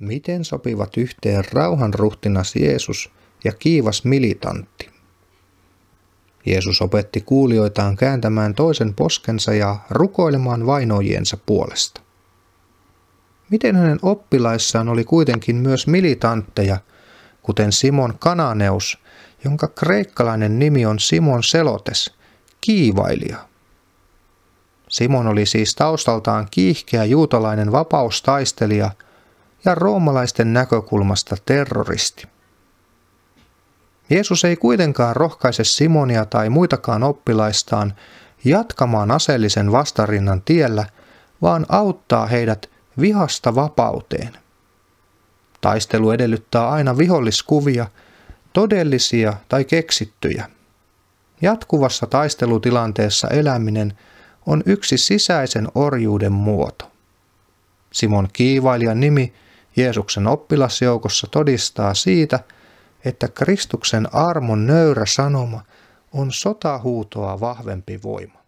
Miten sopivat yhteen rauhanruhtinas Jeesus ja kiivas militantti? Jeesus opetti kuulijoitaan kääntämään toisen poskensa ja rukoilemaan vainojiensa puolesta. Miten hänen oppilaissaan oli kuitenkin myös militantteja, kuten Simon Kananeus, jonka kreikkalainen nimi on Simon Selotes, kiivailija. Simon oli siis taustaltaan kiihkeä juutalainen vapaustaistelija – ja roomalaisten näkökulmasta terroristi. Jeesus ei kuitenkaan rohkaise Simonia tai muitakaan oppilaistaan jatkamaan aseellisen vastarinnan tiellä, vaan auttaa heidät vihasta vapauteen. Taistelu edellyttää aina viholliskuvia, todellisia tai keksittyjä. Jatkuvassa taistelutilanteessa eläminen on yksi sisäisen orjuuden muoto. Simon Kiivailijan nimi – Jeesuksen oppilasjoukossa todistaa siitä, että Kristuksen armon nöyrä sanoma on sotahuutoa vahvempi voima.